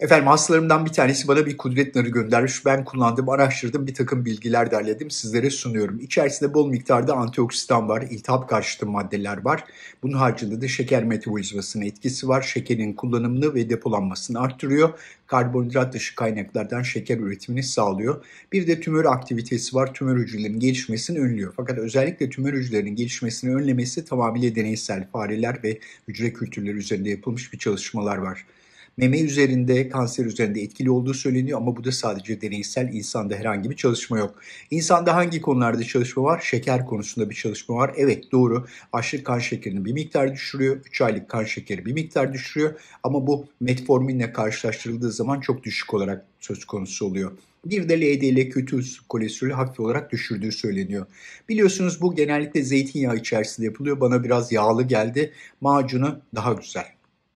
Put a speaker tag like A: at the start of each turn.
A: Efendim hastalarımdan bir tanesi bana bir kudret narı göndermiş. Ben kullandım, araştırdım, bir takım bilgiler derledim, sizlere sunuyorum. İçerisinde bol miktarda antioksidan var, iltihap karşıtı maddeler var. Bunun haricinde de şeker metabolizmasının etkisi var. Şekerin kullanımını ve depolanmasını arttırıyor. Karbonhidrat dışı kaynaklardan şeker üretimini sağlıyor. Bir de tümör aktivitesi var. Tümör hücrelerinin gelişmesini önlüyor. Fakat özellikle tümör hücrelerinin gelişmesini önlemesi tamamıyla deneysel fareler ve hücre kültürleri üzerinde yapılmış bir çalışmalar var meme üzerinde, kanser üzerinde etkili olduğu söyleniyor ama bu da sadece deneysel insanda herhangi bir çalışma yok. İnsanda hangi konularda çalışma var? Şeker konusunda bir çalışma var. Evet doğru Aşırı kan şekerini bir miktar düşürüyor. 3 aylık kan şekeri bir miktar düşürüyor ama bu metforminle karşılaştırıldığı zaman çok düşük olarak söz konusu oluyor. Bir de LDL kötü kolesterolü hafif olarak düşürdüğü söyleniyor. Biliyorsunuz bu genellikle zeytinyağı içerisinde yapılıyor. Bana biraz yağlı geldi. Macunu daha güzel.